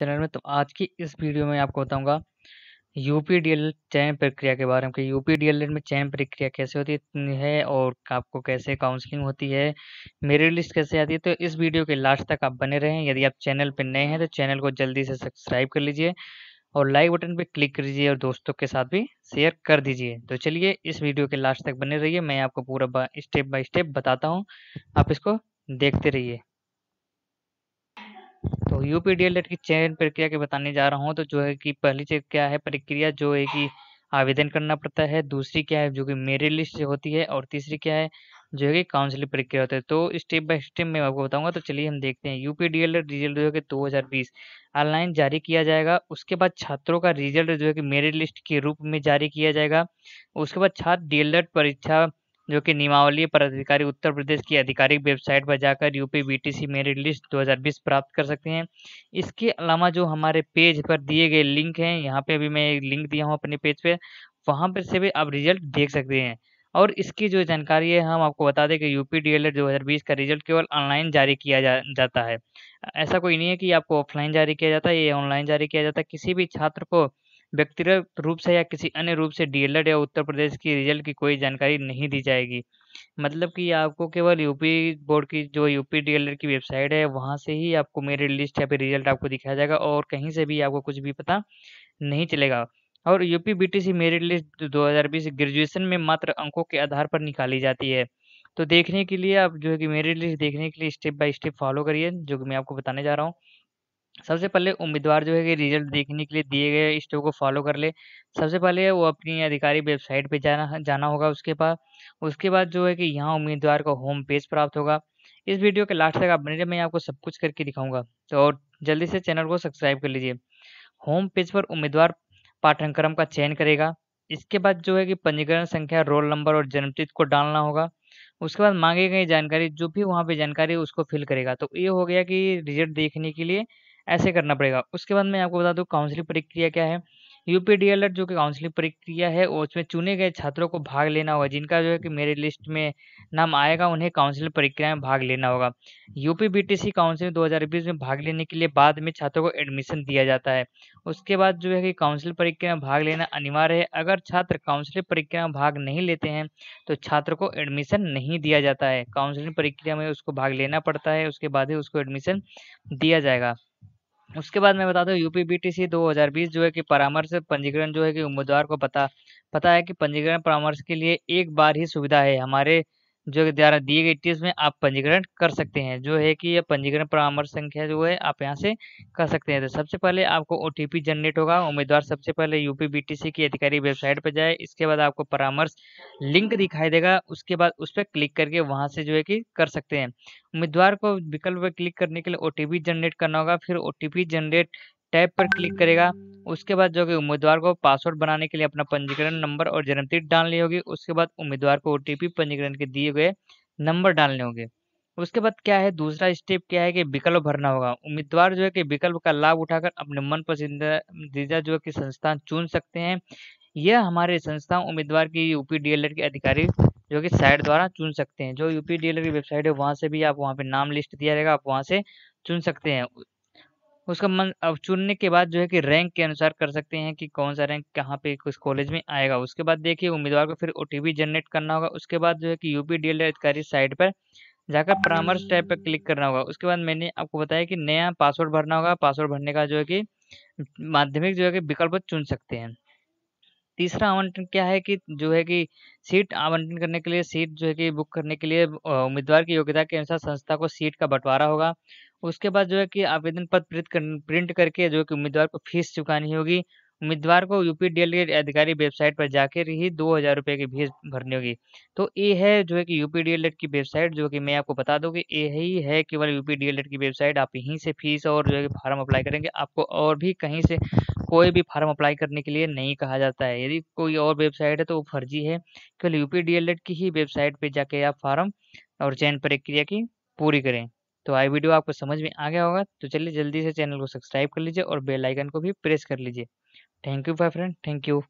channel में तो आज की इस वीडियो में आपको बताऊंगा यूपी डी चयन प्रक्रिया के बारे में कि यूपी डी में चयन प्रक्रिया कैसे होती है और आपको कैसे काउंसलिंग होती है मेरी लिस्ट कैसे आती है तो इस वीडियो के लास्ट तक आप बने रहें यदि आप चैनल पर नए हैं तो चैनल को जल्दी से सब्सक्राइब कर लीजिए और लाइक बटन पर क्लिक कर दीजिए और दोस्तों के साथ भी शेयर कर दीजिए तो चलिए इस वीडियो के लास्ट तक बने रहिए मैं आपको पूरा स्टेप बाय स्टेप बताता हूँ आप इसको देखते रहिए तो यूपी डीएलएड की चयन प्रक्रिया के बताने जा रहा हूँ तो जो है कि पहली चीज क्या है प्रक्रिया जो है कि आवेदन करना पड़ता है दूसरी क्या है जो कि मेरिट लिस्ट होती है और तीसरी क्या है जो है कि काउंसिलिंग प्रक्रिया होती है तो स्टेप बाय स्टेप मैं आपको बताऊंगा तो चलिए हम देखते हैं यूपी डीएलएड रिजल्ट जो है कि दो ऑनलाइन जारी किया जाएगा उसके बाद छात्रों का रिजल्ट जो है कि मेरिट लिस्ट के रूप में जारी किया जाएगा उसके बाद छात्र डीएलएड परीक्षा जो कि नियमावली पर अधिकारी उत्तर प्रदेश की आधिकारिक वेबसाइट पर जाकर यूपी बीटीसी मेरिट लिस्ट 2020 प्राप्त कर सकते हैं इसके अलावा जो हमारे पेज पर दिए गए लिंक हैं यहाँ पे अभी मैं एक लिंक दिया हूँ अपने पेज पे वहाँ पर से भी आप रिजल्ट देख सकते हैं और इसकी जो जानकारी है हम आपको बता दें कि यूपी डीएलएड 2020 का रिजल्ट केवल ऑनलाइन जारी किया जा, जाता है ऐसा कोई नहीं है कि आपको ऑफलाइन जारी किया जाता है ये ऑनलाइन जारी किया जाता है किसी भी छात्र को व्यक्तिगत रूप से या किसी अन्य रूप से डीएलएड या उत्तर प्रदेश की रिजल्ट की कोई जानकारी नहीं दी जाएगी मतलब कि आपको केवल यूपी बोर्ड की जो यूपी डीएलएड की वेबसाइट है वहाँ से ही आपको मेरिट लिस्ट या फिर रिजल्ट आपको दिखाया जाएगा और कहीं से भी आपको कुछ भी पता नहीं चलेगा और UP BTC merit list 2020 graduation में मात्र अंकों के आधार पर निकाली जाती है तो देखने के लिए आप जो है कि मेरिट लिस्ट देखने के लिए स्टेप बाय स्टेप फॉलो करिए जो कि मैं आपको बताने जा रहा हूँ सबसे पहले उम्मीदवार जो है कि रिजल्ट देखने के लिए दिए गए स्टेप को फॉलो कर ले सबसे पहले वो अपनी अधिकारी वेबसाइट पे जाना जाना होगा उसके पास उसके बाद जो है कि यहाँ उम्मीदवार को होम पेज प्राप्त होगा इस वीडियो के लास्ट तक आप बने मैं आपको सब कुछ करके दिखाऊंगा तो जल्दी से चैनल को सब्सक्राइब कर लीजिए होम पेज पर उम्मीदवार पाठ्यक्रम का चयन करेगा इसके बाद जो है कि पंजीकरण संख्या रोल नंबर और जन्म तिथि को डालना होगा उसके बाद मांगी गई जानकारी जो भी वहाँ पे जानकारी उसको फिल करेगा तो ये हो गया कि रिजल्ट देखने के लिए ऐसे करना पड़ेगा उसके बाद मैं आपको बता दूँ काउंसलिंग प्रक्रिया क्या है यूपी डीएलएड जो कि काउंसलिंग प्रक्रिया है उसमें चुने गए छात्रों को भाग लेना होगा जिनका जो है कि मेरे लिस्ट में नाम आएगा उन्हें काउंसलिंग प्रक्रिया में भाग लेना होगा यूपी बीटीसी काउंसलिंग 2020 में भाग लेने के लिए बाद में छात्रों को एडमिशन दिया जाता है उसके बाद जो है कि काउंसलिंग प्रक्रिया में भाग लेना अनिवार्य है अगर छात्र काउंसलिंग प्रक्रिया में भाग नहीं लेते हैं तो छात्र को एडमिशन नहीं दिया जाता है काउंसलिंग प्रक्रिया में उसको भाग लेना पड़ता है उसके बाद ही उसको एडमिशन दिया जाएगा उसके बाद मैं बताता हूँ यूपी बीटीसी 2020 जो है कि परामर्श पंजीकरण जो है कि उम्मीदवार को पता पता है कि पंजीकरण परामर्श के लिए एक बार ही सुविधा है हमारे जो द्वारा दिए गए टिप्स में आप पंजीकरण कर सकते हैं जो है कि यह पंजीकरण परामर्श संख्या जो है आप यहाँ से कर सकते हैं तो सबसे पहले आपको ओ जनरेट होगा उम्मीदवार सबसे पहले यूपी बीटीसी की अधिकारी वेबसाइट पर जाए इसके बाद आपको परामर्श लिंक दिखाई देगा उसके बाद उस पर क्लिक करके वहाँ से जो है कि कर सकते हैं उम्मीदवार को विकल्प पर क्लिक करने के लिए ओ जनरेट करना होगा फिर ओ जनरेट टैब पर क्लिक करेगा उसके बाद जो कि उम्मीदवार को पासवर्ड बनाने के लिए अपना पंजीकरण नंबर और जन्मतिथि डालनी होगी उसके बाद उम्मीदवार को ओ पंजीकरण के दिए गए नंबर डालने होंगे उसके बाद क्या है दूसरा स्टेप क्या है कि विकल्प भरना होगा उम्मीदवार जो है कि विकल्प का लाभ उठाकर अपने मन पसंदीदा जो है कि संस्थान चुन सकते हैं यह हमारे संस्था उम्मीदवार की यूपी डीएलएड के अधिकारी जो कि साइट द्वारा चुन सकते हैं जो यूपी डीएलएड की वेबसाइट है वहाँ से भी आप वहाँ पे नाम लिस्ट दिया जाएगा आप वहाँ से चुन सकते हैं उसका मन अब चुनने के बाद जो है कि रैंक के अनुसार कर सकते हैं कि कौन सा रैंक कहाँ पे किस कॉलेज में आएगा उसके बाद देखिए उम्मीदवार को फिर ओ जनरेट करना होगा उसके बाद जो है कि यूपी डी e अधिकारी साइट पर जाकर परामर्श टैब पर क्लिक करना होगा उसके बाद मैंने आपको बताया कि नया पासवर्ड भरना होगा पासवर्ड भरने का जो है कि माध्यमिक जो है कि विकल्प चुन सकते हैं तीसरा आवंटन क्या है कि जो है कि सीट आवंटन करने के लिए सीट जो है कि बुक करने के लिए उम्मीदवार की योग्यता के अनुसार संस्था को सीट का बंटवारा होगा उसके बाद जो है कि आवेदन पत्र प्रिंट कर, प्रिंट करके जो है कि उम्मीदवार को फीस चुकानी होगी उम्मीदवार को यूपी डीएल के अधिकारी वेबसाइट पर जाकर ही दो हज़ार रुपये की फीस भरनी होगी तो ये है जो है कि यूपी डीएल की वेबसाइट जो कि मैं आपको बता दूँ कि ये ही है केवल यूपी डीएल की वेबसाइट आप यहीं से फीस और जो है फार्म अप्लाई करेंगे आपको और भी कहीं से कोई भी फार्म अप्लाई करने के लिए नहीं कहा जाता है यदि कोई और वेबसाइट है तो वो फर्जी है केवल यूपी डीएलएड की ही वेबसाइट पर जाके आप फार्म और चयन प्रक्रिया की पूरी करें तो आई वीडियो आपको समझ में आ गया होगा तो चलिए जल्दी से चैनल को सब्सक्राइब कर लीजिए और बेल आइकन को भी प्रेस कर लीजिए thank you bye friend thank you